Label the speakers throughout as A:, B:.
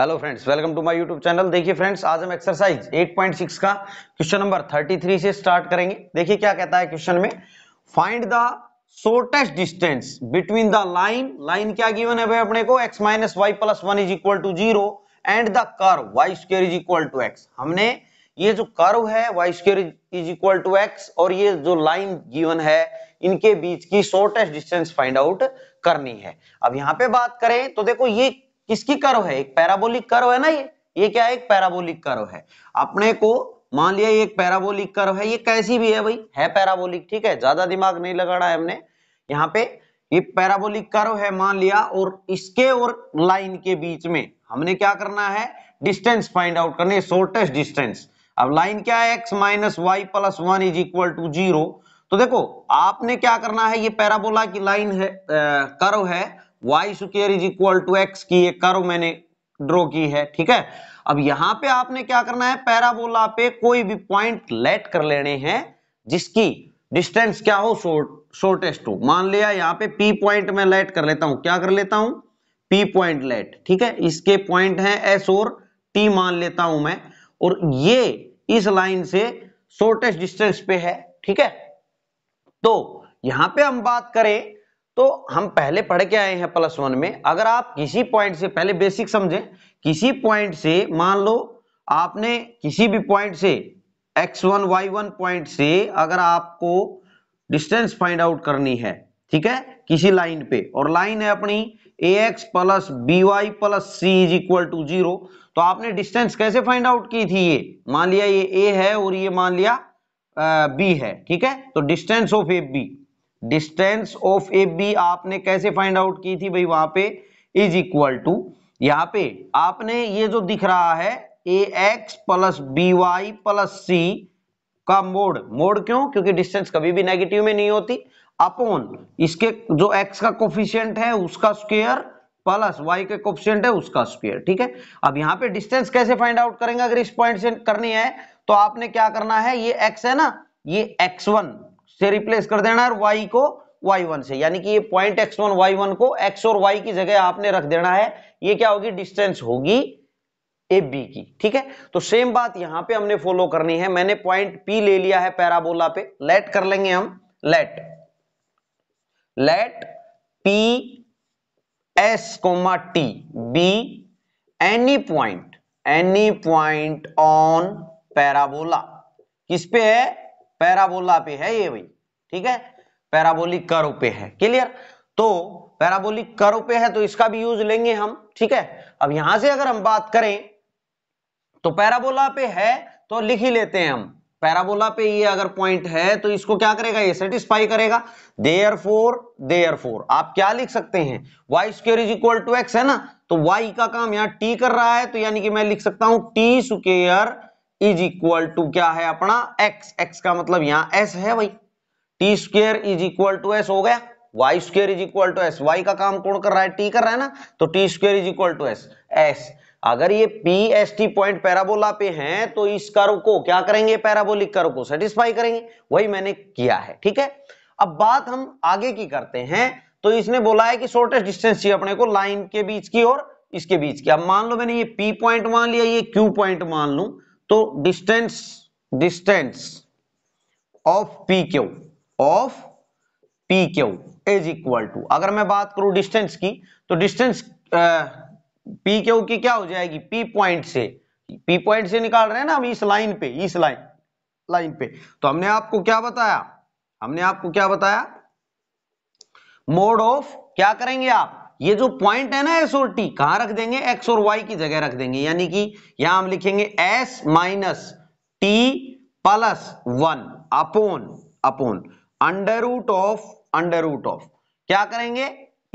A: hello friends welcome to my YouTube channel देखिए friends आज हम एक्सरसाइज 8.6 का क्वेश्चन नंबर 33 से स्टार्ट करेंगे देखिए क्या कहता है क्वेश्चन में find the shortest distance between the line line क्या गिवन है भाई अपने को x minus y plus one is equal to zero and the curve y square is equal to x हमने ये जो कर्व है y square is equal to x और ये जो लाइन गिवन है इनके बीच की शॉर्टेस्ट डिस्टेंस फाइंड आउट करनी है अब यहां पे बात करें तो देखो ये किसकी कर्व है एक पैराबोलिक कर्व है ना ये ये क्या है एक पैराबोलिक कर्व है अपने को मान लिया ये एक पैराबोलिक कर्व है ये कैसी भी है भाई है पैराबोलिक ठीक है ज्यादा दिमाग नहीं लगाना है हमने यहाँ पे ये पैराबोलिक कर्व है मान लिया और इसके और लाइन के बीच में हमने क्या करना है डिस्टेंस फाइंड आउट करने है डिस्टेंस अब लाइन क्या है x minus y plus one is equal to zero तो देखो आपने क्या करना है ये पैराबोला की लाइन है कर्व है y square is equal to x की एक कर्व मैंने ड्रॉ की है ठीक है अब यहां पे आपने क्या करना है पैराबोला पे कोई भी पॉइंट लेट कर लेने हैं जिसकी डिस्टेंस क्या हो शॉर्ट शॉर्टेस्ट हो मान लिया यहां पे पी पॉइंट में लेट कर लेता हूं क्या कर लेता हूं पी पॉइंट लेट ठीक है इसके पॉइंट हैं एस और टी मान लेता हूं मैं और ये इस लाइन से शोर्टेस्ट डिस्टेंस पे है ठीक है तो यहां पे हम बात करें तो हम पहले पढ़ के आए हैं प्लस वन में अगर आप किसी पॉइंट से पहले बेसिक समझे किसी पॉइंट से मान लो आपने किसी भी पॉइंट से x one y one point से अगर आपको डिस्टेंस फाइंड आउट करनी है ठीक है किसी लाइन पे और लाइन है अपनी a x plus b y plus c is equal to zero तो आपने डिस्टेंस कैसे फाइंड आउट की थी ये मान लिया ये ए है और ये मान लिया बी है ठीक है तो distance of a b distance of a b आपने कैसे फाइंड आउट की थी भाई वहां पे इज इक्वल टू यहां पे आपने ये जो दिख रहा है a x plus b y plus c का मोड मोड क्यों क्योंकि डिस्टेंस कभी भी नेगेटिव में नहीं होती अपॉन इसके जो एक्स का कोफिशियंट है उसका स्क्वेयर प्लस वाई का कोफिशियंट है उसका स्क्वेयर ठीक है अब यहां पे डिस्टेंस कैसे फाइंड आउट करेंगे अगर इस पॉइंट से करनी है तो आपने क्या करना है ये एक्स है ना ये एक्स वन से रिप्लेस कर देना है वाई को वाई वन से यानी कि ये point x one y one को एक्स और वाई की जगह आपने रख देना है ये क्या होगी डिस्टेंस होगी ए बी की ठीक है तो सेम बात यहां पे हमने फॉलो करनी है मैंने पॉइंट पी ले लिया है पैराबोला पे लेट कर लेंगे हम let let p s comma t be any point any point on parabola किस पे है पैराबोला पे है ये भाई ठीक है पैराबोलिक कर्व पे है क्लियर तो पैराबोलिक कर्व पे है तो इसका भी यूज लेंगे हम ठीक है अब यहां से अगर हम बात करें तो पैराबोला पे है तो लिख ही लेते हैं हम पैराबोला पे ये अगर पॉइंट है तो इसको क्या करेगा ये सेटिस्फाई करेगा देयर फोर देयर फोर आप क्या लिख सकते हैं y square is equal to x है ना तो वाई का काम यहां टी कर रहा है तो यानी कि मैं लिख सकता हूं t square is equal to क्या है अपना x x का मतलब यहां s है भाई t square is equal to s हो गया y square is equal to s y का काम कौन कर रहा है t कर रहा है ना तो t square is equal to s s अगर ये p s t point parabola पे हैं तो इस कर्व को क्या करेंगे पैराबोलिक कर्व को सेटिस्फाई करेंगे वही मैंने किया है ठीक है अब बात हम आगे की करते हैं तो इसने बोला है कि शॉर्टेस्ट डिस्टेंस चाहिए अपने को लाइन के बीच की और इसके बीच की अब मान लो मैंने ये पी पॉइंट मान लिया ये क्यू पॉइंट मान लू तो distance distance of P q of P Q is equal to अगर मैं बात करूं डिस्टेंस की तो डिस्टेंस पी क्यू की क्या हो जाएगी पी पॉइंट से पी पॉइंट से निकाल रहे हैं ना हम इस लाइन पे इस लाइन लाइन पे तो हमने आपको क्या बताया हमने आपको क्या बताया मोड ऑफ क्या करेंगे आप ये जो पॉइंट है ना एस और टी कहां रख देंगे एक्स और वाई की जगह रख देंगे यानी कि यहां हम लिखेंगे s minus t plus one upon upon under root of under root of क्या करेंगे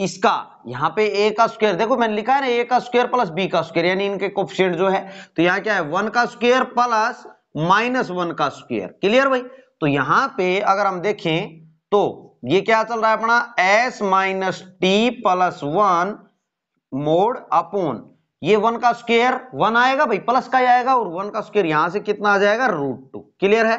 A: इसका यहां पे ए का स्क्वायर देखो मैंने लिखा है ना ए का स्क्वायर प्लस बी का स्क्वायर यानी इनके कोफिशियंट जो है तो यहां क्या है वन का स्क्वायर प्लस माइनस वन का स्क्वायर क्लियर भाई तो यहां पे अगर हम देखें तो ये क्या चल रहा है अपना s minus t plus one mod upon ये वन का स्क्वेयर वन आएगा भाई प्लस का ही आएगा और वन का स्क्वेयर यहां से कितना आ जाएगा रूट टू क्लियर है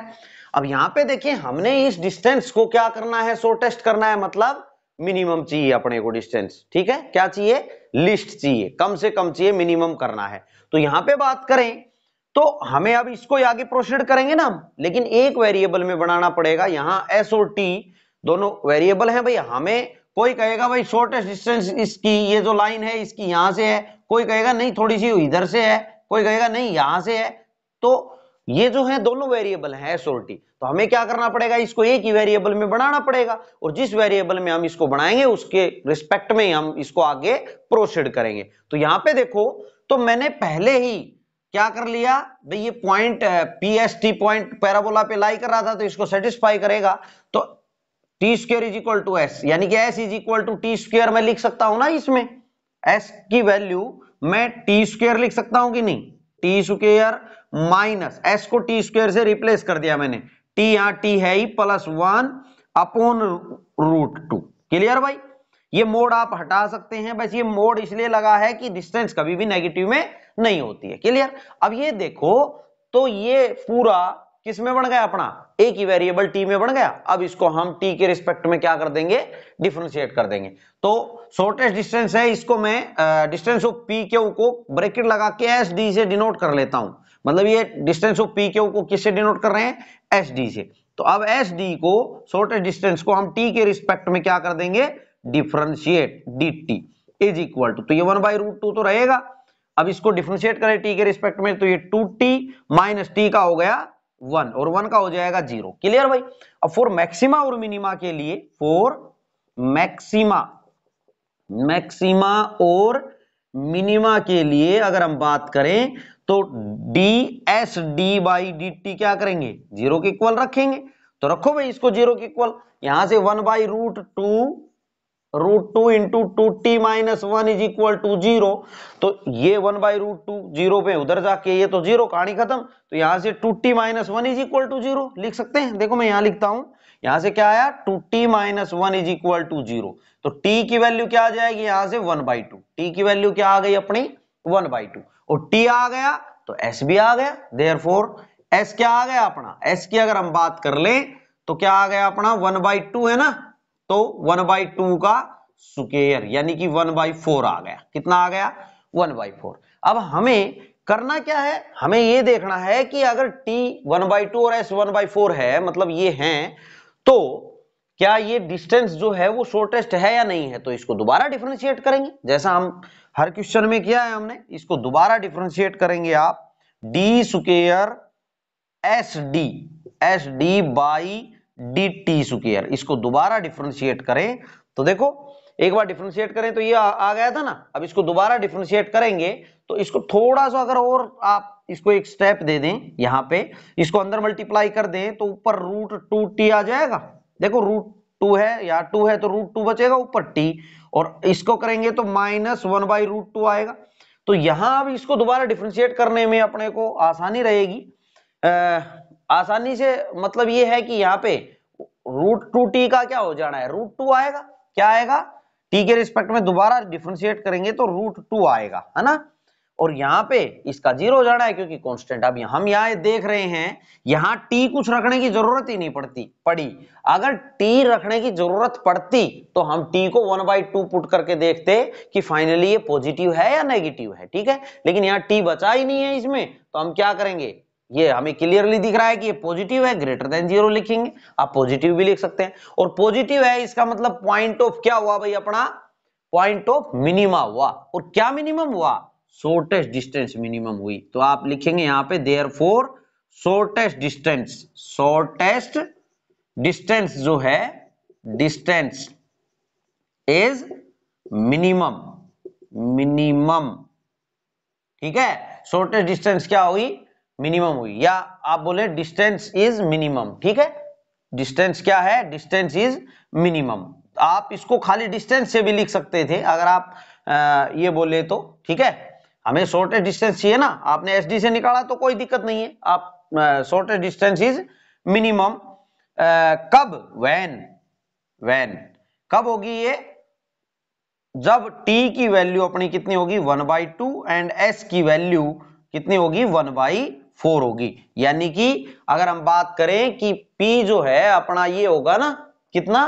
A: अब यहां पे देखिए हमने इस डिस्टेंस को क्या करना है शॉर्टेस्ट करना है मतलब मिनिमम चाहिए अपने को डिस्टेंस ठीक है क्या चाहिए लिस्ट चाहिए कम से कम चाहिए मिनिमम करना है तो यहां पे बात करें तो हमें अब इसको आगे प्रोसीड करेंगे ना हम लेकिन एक वेरिएबल में बनाना पड़ेगा यहां एस और टी दोनों वेरिएबल हैं भाई हमें कोई कहेगा भाई शॉर्टेस्ट डिस्टेंस इसकी ये जो लाइन है इसकी यहां से है कोई कहेगा नहीं थोड़ी सी इधर से है कोई कहेगा नहीं यहां से है तो ये जो है दोनों वेरिएबल है सोर्टी तो हमें क्या करना पड़ेगा इसको एक ही वेरिएबल में बनाना पड़ेगा और जिस वेरिएबल में हम इसको बनाएंगे उसके रिस्पेक्ट में हम इसको आगे प्रोसीड करेंगे तो यहां पे देखो तो मैंने पहले ही क्या कर लिया भाई ये point p s t point parabola पे लाई कर रहा था तो इसको सेटिस्फाई करेगा तो t square is equal to s यानी कि s is equal to t square मैं लिख सकता हूं ना इसमें एस की वैल्यू मैं टी स्क्र लिख सकता हूं कि नहीं टी स्क्र माइनस एस को टी स्क्र से रिप्लेस कर दिया मैंने टी यहां टी है ही plus one upon root two clear भाई ये मोड आप हटा सकते हैं बस ये मोड इसलिए लगा है कि डिस्टेंस कभी भी नेगेटिव में नहीं होती है क्लियर अब ये देखो तो ये पूरा किस में बन गया अपना एक ही वेरिएबल टी में बन गया अब इसको हम टी के रिस्पेक्ट में क्या कर देंगे डिफ्रेंशिएट कर देंगे तो शॉर्टेस्ट डिस्टेंस है इसको मैं डिस्टेंस ऑफ पी क्यू को ब्रैकेट लगा के एस डी से डिनोट कर लेता हूं मतलब ये डिस्टेंस ऑफ पी क्यू को किससे डिनोट कर रहे हैं एस डी से तो अब एस डी को शॉर्टेस्ट डिस्टेंस को हम टी के रिस्पेक्ट में क्या कर देंगे differentiate d t is equal to तो ये वन बाई रूट टू तो रहेगा अब इसको डिफ्रेंशिएट करें टी के रिस्पेक्ट में तो ये टू टी माइनस टी का हो गया वन और वन का हो जाएगा जीरो क्लियर भाई अब फोर मैक्सिमा और मिनिमा के लिए फोर मैक्सिमा मैक्सिमा और मिनिमा के लिए अगर हम बात करें तो d s d by d t क्या करेंगे जीरो के इक्वल रखेंगे तो रखो भाई इसको जीरो के इक्वल यहां से one by root two root two into two t minus one is equal to zero तो ये one by root two zero पे उधर जाके ये तो जीरो कहानी खत्म तो यहां से two t minus one is equal to zero लिख सकते हैं देखो मैं यहां लिखता हूं यहां से क्या आया two t minus one is equal to zero तो टी की वैल्यू क्या आ जाएगी यहां से वन बाई टू टी की वैल्यू क्या आ गई अपनी वन बाई टू और टी आ गया तो एस भी आ गया देयर फोर एस क्या आ गया अपना एस की अगर हम बात कर ले तो क्या आ गया अपना वन बाई टू है ना तो वन बाई टू का सुकेयर यानी कि वन बाई फोर आ गया कितना आ गया वन बाई फोर अब हमें करना क्या है हमें यह देखना है कि अगर t वन बाई टू और s वन बाई फोर है मतलब ये है तो क्या ये डिस्टेंस जो है वो शॉर्टेस्ट है या नहीं है तो इसको दोबारा डिफ्रेंशिएट करेंगे जैसा हम हर क्वेश्चन में किया है हमने इसको दोबारा डिफ्रेंशिएट करेंगे आप d square s d s d by d t square इसको दोबारा डिफ्रेंशिएट करें तो देखो एक बार डिफ्रेंशिएट करें तो ये आ, आ गया था ना अब इसको दोबारा डिफ्रेंशिएट करेंगे तो इसको थोड़ा सा अगर और आप इसको एक स्टेप दे दें यहां पे इसको अंदर मल्टीप्लाई कर दें तो ऊपर रूट टू टी आ जाएगा देखो रूट टू है या टू है तो रूट टू बचेगा ऊपर टी और इसको करेंगे तो minus one by root two आएगा तो यहां अब इसको दोबारा डिफ्रेंशिएट करने में अपने को आसानी रहेगी आसानी से मतलब ये है कि यहाँ पे रूट टू टी का क्या हो जाना है रूट टू आएगा क्या आएगा टी के रिस्पेक्ट में दोबारा डिफ्रेंशिएट करेंगे तो रूट टू आएगा है ना और यहाँ पे इसका जीरो हो जाना है क्योंकि कांस्टेंट अब हम यहाँ देख रहे हैं यहाँ टी कुछ रखने की जरूरत ही नहीं पड़ती पड़ी अगर टी रखने की जरूरत पड़ती तो हम टी को वन बाई टू पुट करके देखते कि फाइनली ये पॉजिटिव है या नेगेटिव है ठीक है लेकिन यहाँ टी बचा ही नहीं है इसमें तो हम क्या करेंगे ये हमें क्लियरली दिख रहा है कि ये पॉजिटिव है ग्रेटर देन जीरो लिखेंगे आप पॉजिटिव भी लिख सकते हैं और पॉजिटिव है इसका मतलब पॉइंट ऑफ क्या हुआ भाई अपना पॉइंट ऑफ मिनिमा हुआ और क्या मिनिमम हुआ शॉर्टेस्ट डिस्टेंस मिनिमम हुई तो आप लिखेंगे यहां पे therefore shortest distance shortest distance जो है डिस्टेंस इज मिनिमम मिनिमम ठीक है शॉर्टेस्ट डिस्टेंस क्या हुई मिनिमम हुई या आप बोले डिस्टेंस इज मिनिमम ठीक है डिस्टेंस क्या है डिस्टेंस इज मिनिमम आप इसको खाली डिस्टेंस से भी लिख सकते थे अगर आप आ, ये बोले तो ठीक है हमें शॉर्टेस्ट डिस्टेंस चाहिए ना आपने एस डी से निकाला तो कोई दिक्कत नहीं है आप शॉर्टेस्ट डिस्टेंस इज मिनिमम कब वैन वैन कब होगी ये जब t की वैल्यू अपनी कितनी होगी one by two and s की वैल्यू कितनी होगी वन बाई फोर होगी यानी कि अगर हम बात करें कि P जो है अपना ये होगा ना कितना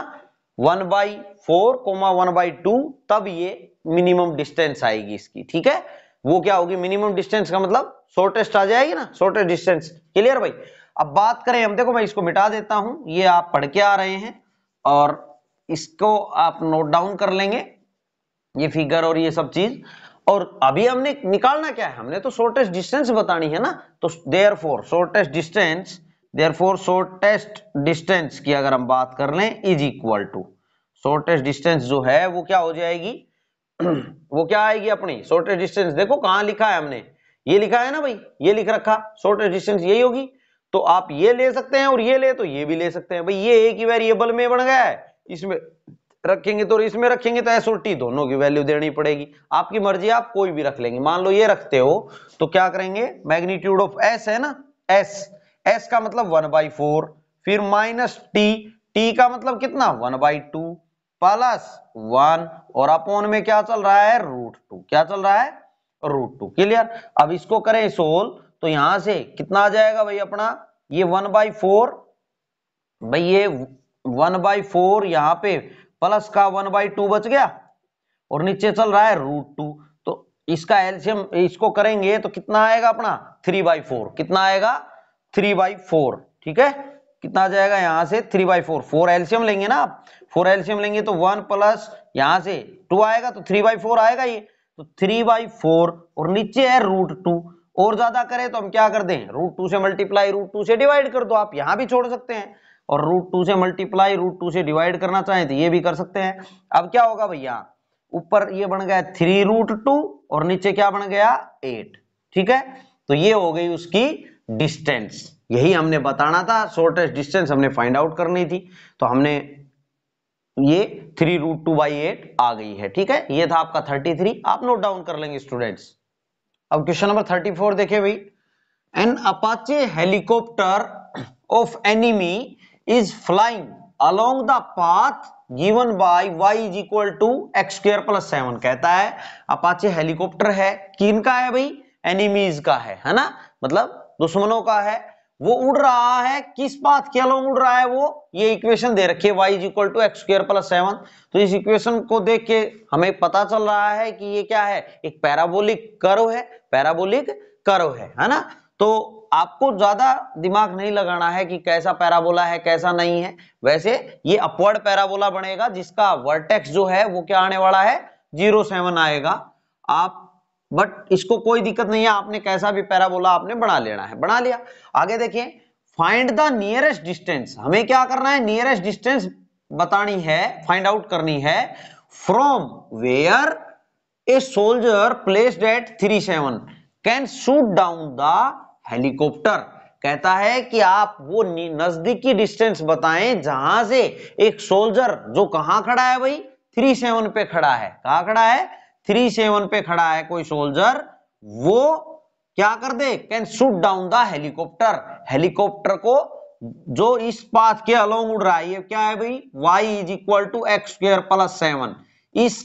A: one by four comma one by two तब ये मिनिमम डिस्टेंस आएगी इसकी ठीक है वो क्या होगी मिनिमम डिस्टेंस का मतलब शॉर्टेस्ट आ जाएगी ना शॉर्टेस्ट डिस्टेंस क्लियर भाई अब बात करें हम देखो मैं इसको मिटा देता हूं ये आप पढ़ के आ रहे हैं और इसको आप नोट डाउन कर लेंगे ये फिगर और ये सब चीज और अभी हमने निकालना क्या है हमने तो शॉर्टेस्ट डिस्टेंस बतानी है ना तो therefore shortest distance therefore shortest distance की अगर हम बात कर लें is equal to shortest distance जो है वो क्या हो जाएगी वो क्या आएगी अपनी शॉर्टेस्ट डिस्टेंस देखो कहां लिखा है हमने ये लिखा है ना भाई ये लिख रखा शॉर्टेस्ट डिस्टेंस यही होगी तो आप ये ले सकते हैं और ये ले तो ये भी ले सकते हैं भाई ये एक ही वेरिएबल में बन गया है इसमें रखेंगे तो इसमें रखेंगे तो एस और टी दोनों की वैल्यू देनी पड़ेगी आपकी मर्जी आप कोई भी रख लेंगे मान लो ये रखते हो तो क्या करेंगे मैग्नीट्यूड ऑफ एस है ना एस एस का मतलब वन बाई फोर फिर माइनस टी टी का मतलब कितना one by two plus one और अपोन में क्या चल रहा है रूट टू क्या चल रहा है रूट टू क्लियर अब इसको करें सोल तो यहां से कितना आ जाएगा भाई अपना ये वन बाई फोर भाई ये वन बाई फोर यहां पे प्लस का वन बाई टू बच गया और नीचे चल रहा है रूट टू तो इसका एल्शियम इसको करेंगे तो कितना आएगा अपना थ्री बाई फोर कितना आएगा थ्री बाई फोर ठीक है कितना आ जाएगा यहां से three by four four LCM लेंगे ना आप फोर एल्शियम लेंगे तो वन प्लस यहां से टू आएगा तो थ्री बाई फोर आएगा ये तो थ्री बाई फोर और नीचे है रूट टू और ज्यादा करें तो हम क्या कर दें रूट टू से मल्टीप्लाई रूट टू से डिवाइड कर दो आप यहां भी छोड़ सकते हैं और रूट टू से मल्टीप्लाई रूट टू से डिवाइड करना चाहें तो ये भी कर सकते हैं अब क्या होगा भैया ऊपर ये बन गया थ्री रूट टू और नीचे क्या बन गया एट ठीक है तो ये हो गई उसकी डिस्टेंस यही हमने बताना था शॉर्टेस्ट डिस्टेंस हमने फाइंड आउट करनी थी तो हमने ये three root two by eight आ गई है ठीक है ये था आपका थर्टी थ्री आप नोट डाउन कर लेंगे स्टूडेंट्स अब क्वेश्चन नंबर थर्टी फोर देखे भाई an Apache helicopter of enemy is flying along the path given by y is equal to x square plus seven कहता है अपाचे हेलीकॉप्टर है किन का है भाई एनिमीज का है है ना मतलब दुश्मनों का है वो उड़ रहा है किस पाथ के अलोंग उड़ रहा है वो ये इक्वेशन दे रखी है y is equal to x square plus seven तो इस इक्वेशन को देख के हमें पता चल रहा है कि ये क्या है एक पैराबोलिक कर्व है पैराबोलिक कर्व है है ना तो आपको ज्यादा दिमाग नहीं लगाना है कि कैसा पैराबोला है कैसा नहीं है वैसे ये अपवर्ड पैराबोला बनेगा जिसका वर्टेक्स जो है वो क्या आने वाला है जीरो सेवन आएगा आप बट इसको कोई दिक्कत नहीं है आपने कैसा भी पैराबोला आपने बना लेना है बना लिया आगे देखिए फाइंड द नियरेस्ट डिस्टेंस हमें क्या करना है नियरेस्ट डिस्टेंस बतानी है फाइंड आउट करनी है from where a soldier placed at three seven can shoot down the helicopter कहता है कि आप वो नजदीकी डिस्टेंस बताएं जहां से एक सोल्जर जो कहा खड़ा है भाई थ्री सेवन पे खड़ा है कहा खड़ा है थ्री सेवन पे खड़ा है कोई सोल्जर वो क्या कर दे can shoot down the helicopter helicopter को जो इस पाथ के अलोंग उड़ रहा है ये क्या है भाई y is equal to x square plus seven इस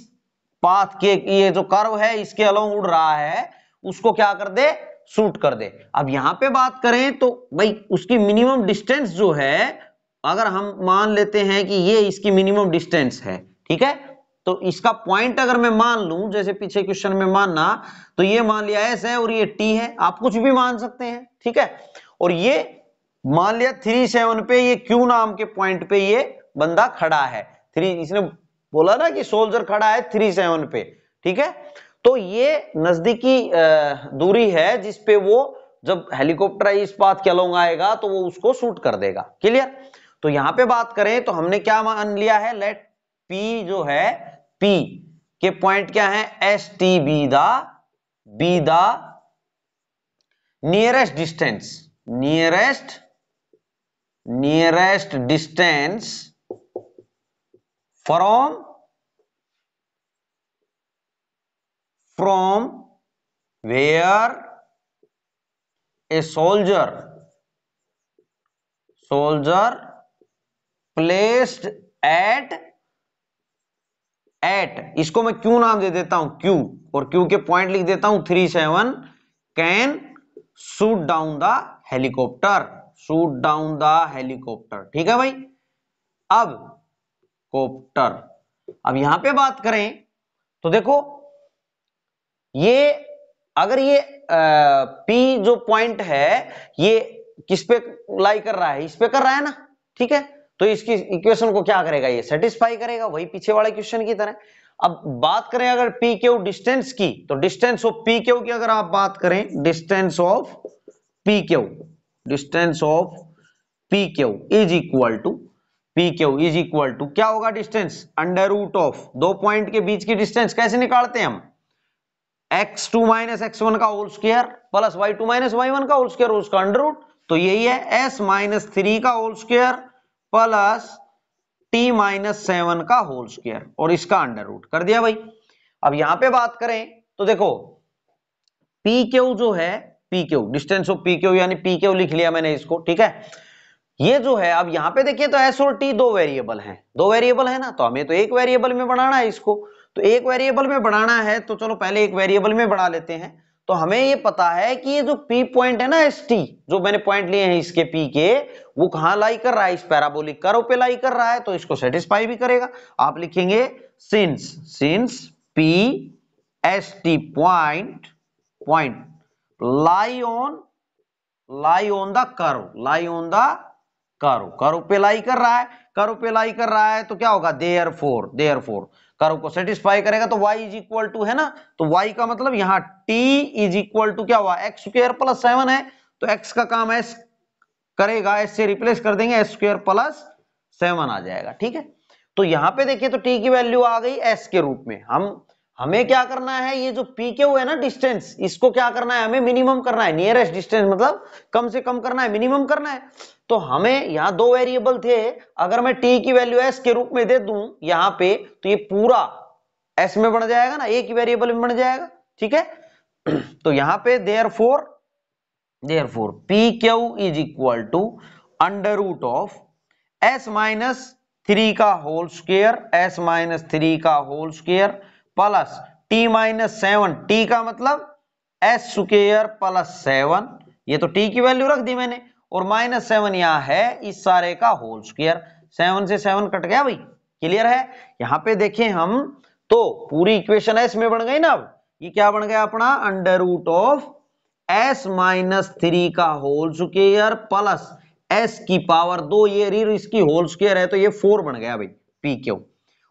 A: पाथ के ये जो कर्व है इसके अलोंग उड़ रहा है उसको क्या कर दे सूट कर दे अब यहां पे बात करें तो भाई उसकी मिनिमम डिस्टेंस जो है अगर हम मान लेते हैं कि ये इसकी मिनिमम डिस्टेंस है ठीक है तो इसका पॉइंट अगर मैं मान लू जैसे पीछे क्वेश्चन में मानना तो ये मान लिया एस है और ये टी है आप कुछ भी मान सकते हैं ठीक है और ये मान लिया थ्री सेवन पे ये क्यू नाम के पॉइंट पे ये बंदा खड़ा है थ्री इसने बोला ना कि सोल्जर खड़ा है थ्री सेवन पे ठीक है तो ये नजदीकी दूरी है जिसपे वो जब हेलीकॉप्टर इस बात के अलोंग आएगा तो वो उसको शूट कर देगा क्लियर तो यहां पे बात करें तो हमने क्या मान लिया है लेट पी जो है पी के पॉइंट क्या है s t be the be the nearest distance nearest nearest distance from from where a soldier soldier placed at at इसको मैं क्यू नाम दे देता हूं क्यू और क्यू के पॉइंट लिख देता हूं three seven can shoot down the helicopter shoot down the helicopter ठीक है भाई अब कॉप्टर अब यहां पे बात करें तो देखो ये अगर ये P पी जो पॉइंट है ये किस पे लाई कर रहा है इस पे कर रहा है ना ठीक है तो इसकी इक्वेशन को क्या करेगा ये सेटिस्फाई करेगा वही पीछे वाले क्वेश्चन की तरह अब बात करें अगर पी क्यू डिस्टेंस की तो डिस्टेंस ऑफ पी क्यू की अगर आप बात करें distance of P Q distance of P Q is equal to P Q is equal to क्या होगा डिस्टेंस अंडर रूट ऑफ दो पॉइंट के बीच की डिस्टेंस कैसे निकालते हैं हम x two minus x one का whole square plus y two minus y one का होल स्क्र उसका अंडर रूट तो यही है एस माइनस थ्री का whole square plus t minus seven का होल स्क्र और इसका अंडर रूट कर दिया भाई अब यहां पे बात करें तो देखो पी क्यू जो है P Q distance of P Q यानी पी क्यू लिख लिया मैंने इसको ठीक है ये जो है अब यहां पे देखिए तो एस और टी दो वेरिएबल हैं दो वेरिएबल है ना तो हमें तो एक वेरिएबल में बनाना है इसको तो एक वेरिएबल में बढ़ाना है तो चलो पहले एक वेरिएबल में बढ़ा लेते हैं तो हमें ये पता है कि ये जो P पॉइंट है ना एस टी जो मैंने पॉइंट लिए हैं इसके P के वो कहा लाई कर रहा है इस पैराबोलिक कर्व पे लाई कर रहा है तो इसको सेटिस्फाई भी करेगा आप लिखेंगे since since P s t point point lie on lie on the curve lie on the curve curve पे लाई कर रहा है कर्व पे लाई कर रहा है तो क्या होगा therefore therefore curve को सेटिस्फाई करेगा तो वाई इज इक्वल टू है ना तो वाई का मतलब यहाँ टी इज इक्वल टू क्या हुआ एक्स स्क्र प्लस सेवन है तो एक्स का काम एस करेगा एस से रिप्लेस कर देंगे एस स्क्र प्लस सेवन आ जाएगा ठीक है तो यहाँ पे देखिए तो टी की वैल्यू आ गई एस के रूप में हम हमें क्या करना है ये जो पी के है ना डिस्टेंस इसको क्या करना है हमें मिनिमम करना है नियरेस्ट डिस्टेंस मतलब कम से कम करना है मिनिमम करना है तो हमें यहाँ दो वेरिएबल थे अगर मैं टी की वैल्यू एस के रूप में दे दू यहाँ पे तो ये पूरा एस में बन जाएगा ना एक वेरिएबल में बन जाएगा ठीक है तो यहाँ पे therefore therefore P Q is equal to under root of s minus three का whole square s minus three का whole square plus t minus seven t का मतलब एस स्क्र प्लस सेवन ये तो t की value रख दी मैंने और माइनस सेवन यहां है इस सारे का होल स्क्र सेवन से सेवन कट गया भाई क्लियर है यहां पे देखें हम तो पूरी इक्वेशन एस में बन गई ना अब ये क्या बन गया अपना under root of s minus three का होल स्क्र प्लस एस की पावर दो ये रीर इसकी होल स्क्र है तो ये फोर बन गया भाई पी क्यू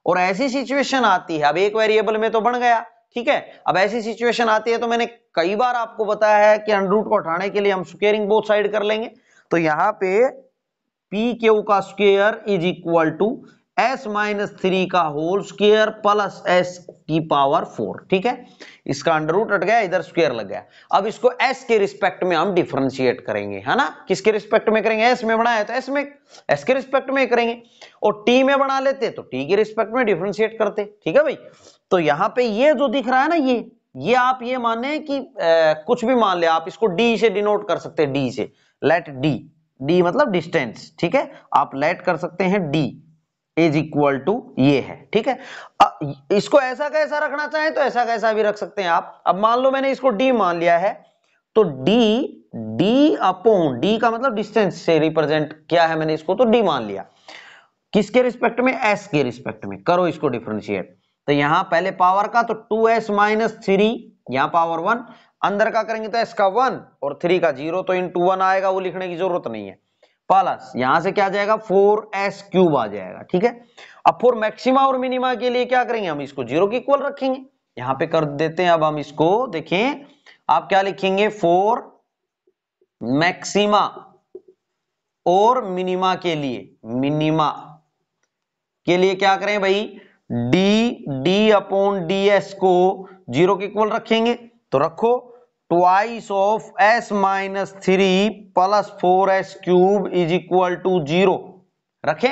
A: और ऐसी सिचुएशन आती है अब एक वेरिएबल में तो बन गया ठीक है अब ऐसी सिचुएशन आती है तो मैंने कई बार आपको बताया है कि अंडरूट को हटाने के लिए हम स्केयरिंग बोथ साइड कर लेंगे तो यहां पे पी क्यू का square is equal to s minus three का होल स्क्र प्लस एस की पावर फोर ठीक है इसका अंडर रूट अट गया इधर स्क्वायर लग गया अब इसको एस के रिस्पेक्ट में हम डिफ्रेंशिएट करेंगे है ना किसके रिस्पेक्ट में करेंगे एस में बनाया तो एस में एस के रिस्पेक्ट में करेंगे और टी में बना लेते तो टी के रिस्पेक्ट में डिफ्रेंशिएट करते ठीक है भाई तो यहां पर यह जो दिख रहा है ना ये ये आप ये माने कि ए, कुछ भी मान ले आप इसको डी से डिनोट कर सकते हैं डी से लेट डी डी मतलब डिस्टेंस ठीक है आप लेट कर सकते हैं डी इज इक्वल टू ये है ठीक है इसको ऐसा कैसा रखना चाहे तो ऐसा कैसा भी रख सकते हैं आप अब मान लो मैंने इसको डी मान लिया है तो डी डी अपोन डी का मतलब डिस्टेंस से रिप्रेजेंट क्या है मैंने इसको तो डी मान लिया किसके रिस्पेक्ट में एस के रिस्पेक्ट में करो इसको डिफ्रेंशिएट तो यहां पहले पावर का तो टू एस माइनस थ्री यहां पावर वन अंदर का करेंगे तो एस का वन और थ्री का जीरो तो इन टू वन आएगा वो लिखने की जरूरत नहीं है प्लस यहां से क्या जाएगा फोर एस क्यूब आ जाएगा ठीक है अब फोर मैक्सिमा और मिनिमा के लिए क्या करेंगे हम इसको जीरो के इक्वल रखेंगे यहां पे कर देते हैं अब हम इसको देखें आप क्या लिखेंगे फोर मैक्सिमा और मिनिमा के लिए मिनिमा के लिए क्या करें भाई d D upon d s को जीरो के इक्वल रखेंगे तो रखो twice of s minus three plus four s cube is equal to zero रखे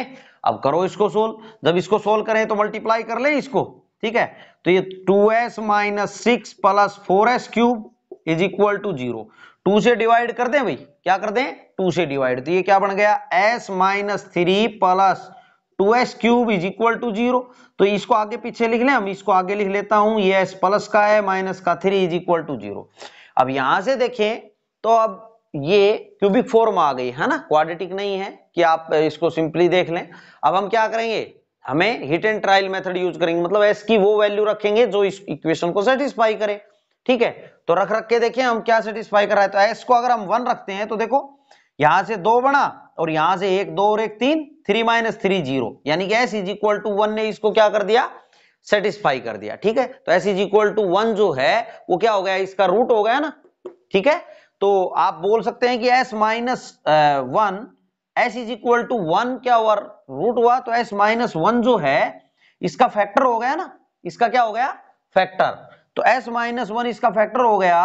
A: अब करो इसको सोल्व जब इसको सोल्व करें तो मल्टीप्लाई कर लें इसको ठीक है तो ये two s minus six plus four s cube is equal to zero two से डिवाइड कर दें भाई क्या कर दें टू से डिवाइड तो ये क्या बन गया s minus three plus two s cube is equal to zero तो इसको आगे पीछे लिख लें हम इसको आगे लिख लेता हूं ये एस प्लस का है माइनस का three is equal to zero अब यहां से देखें तो अब ये क्यूबिक फॉर्म आ गई है ना क्वाड्रेटिक नहीं है कि आप इसको सिंपली देख लें अब हम क्या करेंगे हमें hit and trial method use करेंगे मतलब एस की वो वैल्यू रखेंगे जो इस इक्वेशन को सेटिस्फाई करे ठीक है तो रख रख के देखें हम क्या सेटिस्फाई कर रहा है तो एस को अगर हम वन रखते हैं तो देखो यहां से दो बना और यहां से एक दो और एक तीन थ्री माइनस थ्री जीरो यानी कि s is equal to one ने इसको क्या कर दिया सेटिस्फाई कर दिया ठीक है तो s is equal to one जो है वो क्या हो गया इसका रूट हो गया ना ठीक है तो आप बोल सकते हैं कि s minus one s is equal to one क्या हुआ रूट हुआ तो एस माइनस वन जो है इसका फैक्टर हो गया ना इसका क्या हो गया फैक्टर तो एस माइनस वन इसका फैक्टर हो गया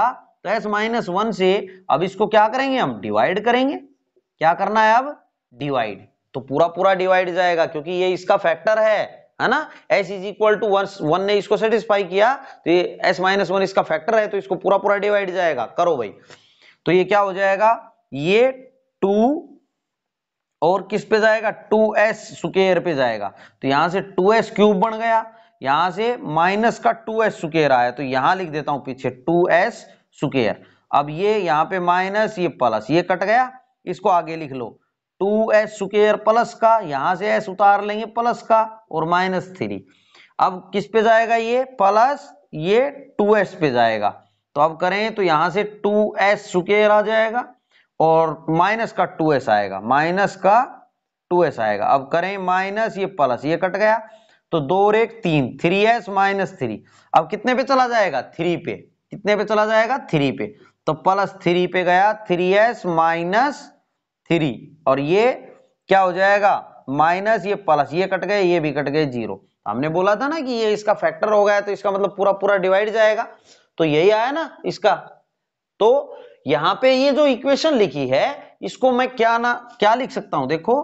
A: तो एस माइनस वन से अब इसको क्या करेंगे हम डिवाइड करेंगे क्या करना है अब डिवाइड तो पूरा पूरा डिवाइड जाएगा क्योंकि ये इसका फैक्टर है है ना s is equal to one one ने इसको सेटिस्फाई किया तो ये s माइनस वन इसका फैक्टर है तो इसको पूरा पूरा डिवाइड जाएगा करो भाई तो ये क्या हो जाएगा ये टू और किस पे जाएगा टू एस सुकेयर पे जाएगा तो यहां से टू एस क्यूब बन गया यहां से माइनस का टू एस सुकेयर आया तो यहां लिख देता हूं पीछे टू एस सुकेयर अब ये यहां पे माइनस ये प्लस ये कट गया इसको आगे लिख लो टू एस स्क्र प्लस का यहां से एस उतार लेंगे प्लस का और माइनस थ्री अब किस पे जाएगा ये प्लस ये टू एस पे जाएगा तो अब करें तो यहां से टू एस स्क्र आ जाएगा और माइनस का टू एस आएगा माइनस का टू एस आएगा अब करें माइनस ये प्लस ये कट गया तो दो और एक तीन थ्री एस माइनस थ्री अब कितने पे चला जाएगा थ्री पे कितने पे चला जाएगा थ्री पे तो प्लस थ्री पे गया थ्री एस माइनस थ्री और ये क्या हो जाएगा माइनस ये प्लस ये कट गए ये भी कट गए जीरो हमने बोला था ना कि ये इसका फैक्टर हो गया तो इसका मतलब पूरा पूरा डिवाइड जाएगा तो यही आया ना इसका तो यहां पे ये जो इक्वेशन लिखी है इसको मैं क्या ना क्या लिख सकता हूं देखो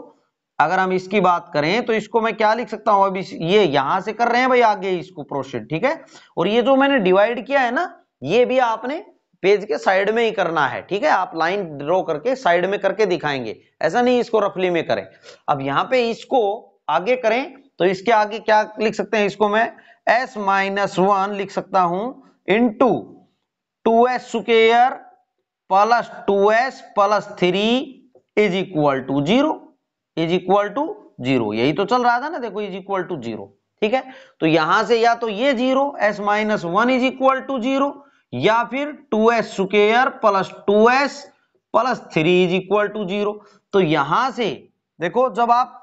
A: अगर हम इसकी बात करें तो इसको मैं क्या लिख सकता हूं अभी ये यहां से कर रहे हैं भाई आगे इसको प्रोसेड ठीक है और ये जो मैंने डिवाइड किया है ना ये भी आपने पेज के साइड में ही करना है ठीक है आप लाइन ड्रॉ करके साइड में करके दिखाएंगे ऐसा नहीं इसको रफली में करें अब यहां पे इसको आगे करें तो इसके आगे क्या लिख सकते हैं इसको मैं एस माइनस वन लिख सकता हूं into two s square plus two s plus three is equal to zero is equal to zero यही तो चल रहा था ना देखो इज इक्वल टू जीरो ठीक है तो यहां से या तो ये zero s minus one is equal to zero या फिर two s square plus two s plus three is equal to zero तो यहां से देखो जब आप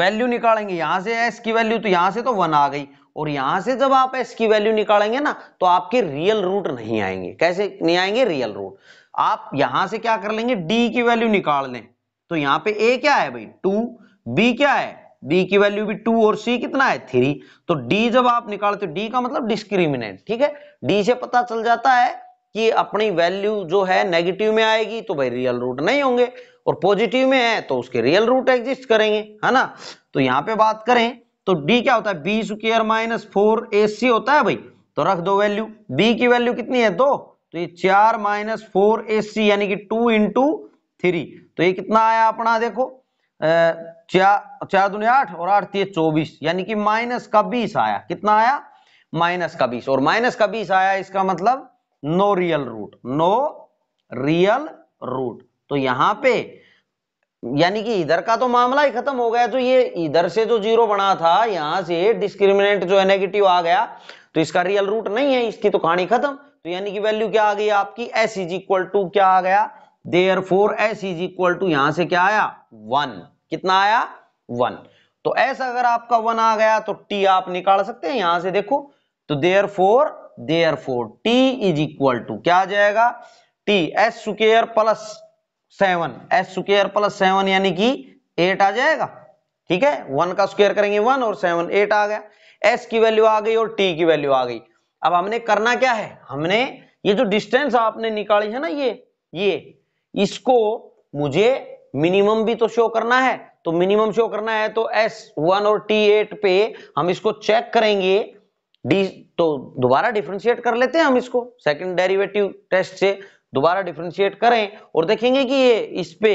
A: वैल्यू निकालेंगे यहां से एस की वैल्यू तो यहां से तो वन आ गई और यहां से जब आप एस की वैल्यू निकालेंगे ना तो आपके रियल रूट नहीं आएंगे कैसे नहीं आएंगे रियल रूट आप यहां से क्या कर लेंगे डी की वैल्यू निकाल लें तो यहां पे ए क्या है भाई टू बी क्या है बी की वैल्यू भी टू और सी कितना है थ्री तो डी जब आप निकालते हो डी का मतलब डिस्क्रिमिनेंट ठीक है डी से पता चल जाता है कि अपनी वैल्यू जो है नेगेटिव में आएगी तो भाई रियल रूट नहीं होंगे और पॉजिटिव में है तो उसके रियल रूट एग्जिस्ट करेंगे है ना तो यहाँ पे बात करें तो डी क्या होता है b square minus four a c होता है भाई तो रख दो वैल्यू बी की वैल्यू कितनी है दो तो ये चार माइनस फोर ए सी यानी कि टू इंटू थ्री तो ये कितना आया अपना देखो चार चार दुनिया आठ और आठ तीस चौबीस यानी कि माइनस का बीस आया कितना आया माइनस का बीस और माइनस का बीस आया इसका मतलब no real root no real root तो यहां पे यानी कि इधर का तो मामला ही खत्म हो गया जो तो ये इधर से जो जीरो बना था यहां से डिस्क्रिमिनेंट जो है नेगेटिव आ गया तो इसका रियल रूट नहीं है इसकी तो कहानी खत्म तो यानी कि वैल्यू क्या आ गई आपकी एस इज इक्वल टू क्या आ गया therefore s is equal to यहां से क्या आया वन कितना आया वन तो एस अगर आपका वन आ गया तो टी आप निकाल सकते हैं यहां से देखो तो therefore therefore t is equal to क्या आ जाएगा t s square plus seven s square plus seven यानी कि एट आ जाएगा ठीक है वन का स्क्वायर करेंगे वन और सेवन एट आ गया एस की वैल्यू आ गई और टी की वैल्यू आ गई अब हमने करना क्या है हमने ये जो डिस्टेंस आपने निकाली है ना ये ये इसको मुझे मिनिमम भी तो शो करना है तो मिनिमम शो करना है तो एस वन और टी एट पे हम इसको चेक करेंगे डी तो दोबारा डिफ्रेंशिएट कर लेते हैं हम इसको सेकंड डेरिवेटिव टेस्ट से दोबारा डिफ्रेंशिएट करें और देखेंगे कि ये इस पे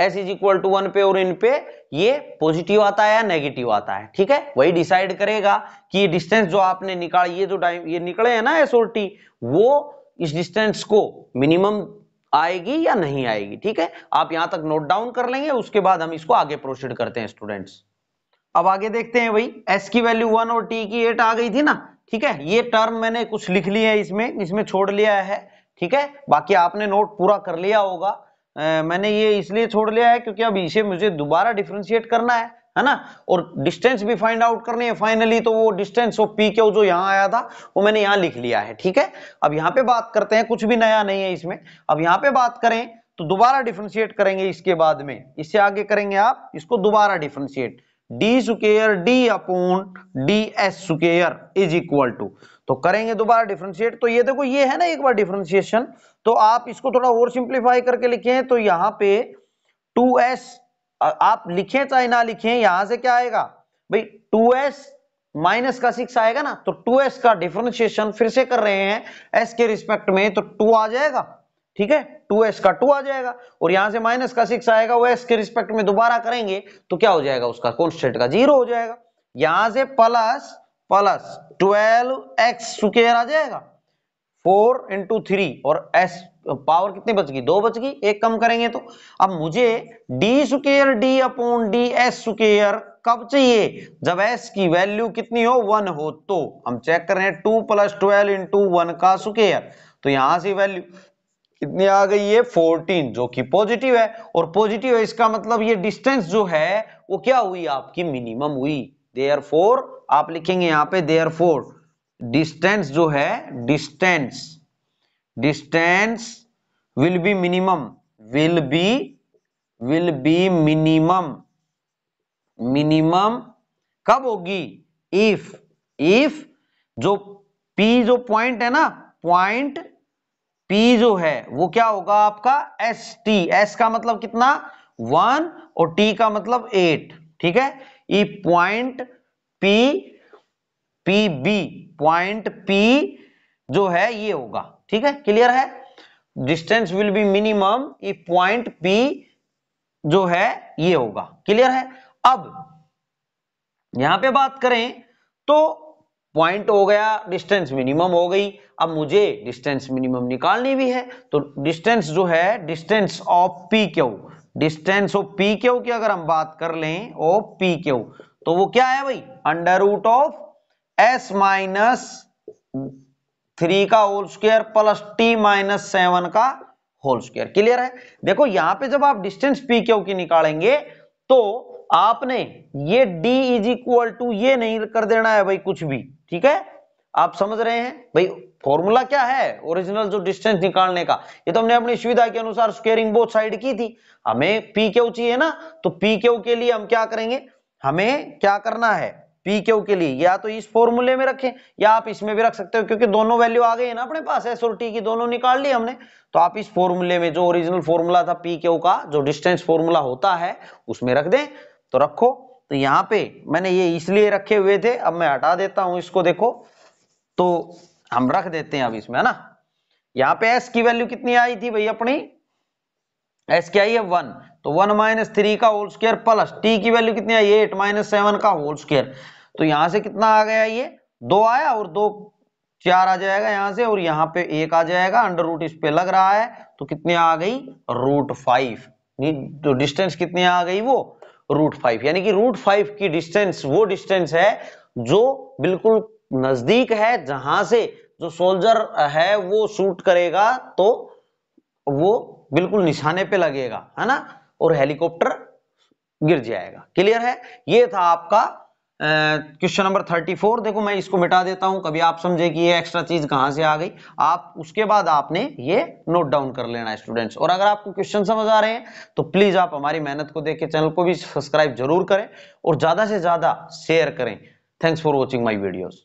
A: s is equal to one पे और इन पे ये पॉजिटिव आता है या नेगेटिव आता है ठीक है वही डिसाइड करेगा कि ये डिस्टेंस जो आपने निकाल ये जो टाइम ये निकले हैं ना एस और टी वो इस डिस्टेंस को मिनिमम आएगी या नहीं आएगी ठीक है आप यहां तक नोट डाउन कर लेंगे उसके बाद हम इसको आगे प्रोसीड करते हैं स्टूडेंट्स अब आगे देखते हैं भाई एस की वैल्यू वन और टी की एट आ गई थी ना ठीक है ये टर्म मैंने कुछ लिख लिया है इसमें इसमें छोड़ लिया है ठीक है बाकी आपने नोट पूरा कर लिया होगा आ, मैंने ये इसलिए छोड़ लिया है क्योंकि अब इसे मुझे दोबारा डिफ्रेंशिएट करना है है ना और डिस्टेंस भी फाइंड आउट करनी है फाइनली तो वो डिस्टेंस ऑफ पी क्यू जो यहाँ आया था वो मैंने यहाँ लिख लिया है ठीक है अब यहाँ पे बात करते हैं कुछ भी नया नहीं है इसमें अब यहाँ पे बात करें तो दोबारा डिफ्रेंशिएट करेंगे इसके बाद में इससे आगे करेंगे आप इसको दोबारा differentiate d square D upon d s square is equal to तो करेंगे दोबारा डिफ्रेंशिएट तो ये देखो ये है ना एक बार डिफ्रेंशिएशन तो आप इसको थोड़ा और सिंप्लीफाई करके लिखे तो यहाँ पे टू एस आप लिखें चाहे ना लिखें यहां से क्या आएगा भाई टू एस माइनस का सिक्स आएगा ना तो टू एस का डिफ्रेंशिएशन फिर से कर रहे हैं एस के रिस्पेक्ट में तो टू आ जाएगा ठीक है टू एस का टू आ जाएगा और यहां से माइनस का सिक्स आएगा वो एस के रिस्पेक्ट में दोबारा करेंगे तो क्या हो जाएगा उसका कॉन्स्टेंट का जीरो हो जाएगा यहां से plus plus twelve x square आ जाएगा फोर इंटू थ्री और एस पावर कितनी बच गई दो बच गई एक कम करेंगे तो अब मुझे d square D upon d s square कब चाहिए जब एस की वैल्यू कितनी हो वन हो तो हम चेक कर रहे हैं two plus twelve into one का सुकेयर तो यहां से वैल्यू कितनी आ गई है फोर्टीन जो कि पॉजिटिव है और पॉजिटिव है इसका मतलब ये डिस्टेंस जो है वो क्या हुई आपकी मिनिमम हुई देयर फोर आप लिखेंगे यहां पर देयर फोर डिस्टेंस जो है distance distance will be minimum will be will be minimum minimum कब होगी इफ इफ जो पी जो पॉइंट है ना पॉइंट पी जो है वो क्या होगा आपका एस टी एस का मतलब कितना वन और टी का मतलब एट ठीक है if point P P be point P जो है ये होगा ठीक है क्लियर है distance will be minimum if point P जो है ये होगा क्लियर है अब यहां पे बात करें तो पॉइंट हो गया डिस्टेंस मिनिमम हो गई अब मुझे डिस्टेंस मिनिमम निकालनी भी है तो डिस्टेंस जो है distance of P Q distance of P Q की अगर हम बात कर लें ऑफ पी क्यू तो वो क्या है भाई under root of s minus three का whole square plus t minus seven का होल स्क्वायर क्लियर है देखो यहां पे जब आप डिस्टेंस पी क्यू की निकालेंगे तो आपने ये डी इज इक्वल टू ये नहीं कर देना है भाई कुछ भी ठीक है आप समझ रहे हैं भाई फॉर्मूला क्या है ओरिजिनल जो डिस्टेंस निकालने का ये तो हमने अपनी सुविधा के अनुसार स्क्वेयरिंग बोथ साइड की थी हमें पी क्यू चाहिए ना तो पी क्यू के लिए हम क्या करेंगे हमें क्या करना है पी क्यू के लिए या तो इस फॉर्मूले में रखें या आप इसमें भी रख सकते हो क्योंकि दोनों वैल्यू आ गई है ना अपने पास एस और टी की दोनों निकाल ली हमने तो आप इस फॉर्मूले में जो ओरिजिनल फॉर्मूला था पी क्यू का जो डिस्टेंस फॉर्मूला होता है उसमें रख दें तो रखो तो यहाँ पे मैंने ये इसलिए रखे हुए थे अब मैं हटा देता हूं इसको देखो तो हम रख देते हैं अब इसमें है ना यहाँ पे एस की वैल्यू कितनी आई थी भाई अपनी एस क्या आई है वन तो वन माइनस थ्री का होल स्क्र प्लस टी की वैल्यू कितनी आई एट माइनस सेवन का होल स्क्र तो यहां से कितना आ गया ये दो आया और दो चार आ जाएगा यहां से और यहाँ पे एक आ जाएगा अंडर रूट इस पे लग रहा है तो कितनी आ गई रूट फाइव तो डिस्टेंस कितनी आ गई वो रूट फाइव यानी कि रूट फाइव की डिस्टेंस वो डिस्टेंस है जो बिल्कुल नजदीक है जहां से जो सोल्जर है वो शूट करेगा तो वो बिल्कुल निशाने पे लगेगा है ना और हेलीकॉप्टर गिर जाएगा क्लियर है ये था आपका क्वेश्चन नंबर 34 देखो मैं इसको मिटा देता हूं कभी आप समझे कि ये एक्स्ट्रा चीज कहां से आ गई आप उसके बाद आपने ये नोट डाउन कर लेना स्टूडेंट्स और अगर आपको क्वेश्चन समझ आ रहे हैं तो प्लीज आप हमारी मेहनत को देख के चैनल को भी सब्सक्राइब जरूर करें और ज्यादा से ज्यादा शेयर करें thanks for watching my videos